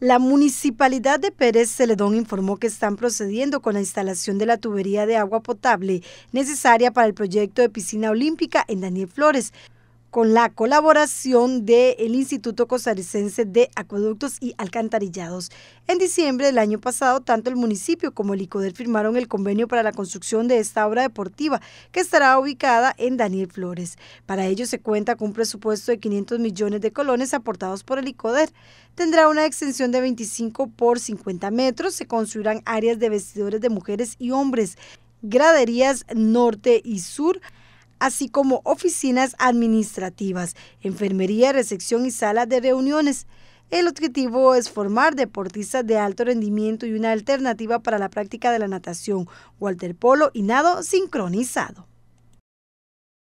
La municipalidad de Pérez Celedón informó que están procediendo con la instalación de la tubería de agua potable necesaria para el proyecto de piscina olímpica en Daniel Flores, con la colaboración del el Instituto Costarricense de Acueductos y Alcantarillados. En diciembre del año pasado, tanto el municipio como el ICODER firmaron el convenio para la construcción de esta obra deportiva, que estará ubicada en Daniel Flores. Para ello se cuenta con un presupuesto de 500 millones de colones aportados por el ICODER. Tendrá una extensión de 25 por 50 metros, se construirán áreas de vestidores de mujeres y hombres, graderías norte y sur, así como oficinas administrativas, enfermería, recepción y salas de reuniones. El objetivo es formar deportistas de alto rendimiento y una alternativa para la práctica de la natación, waterpolo y nado sincronizado.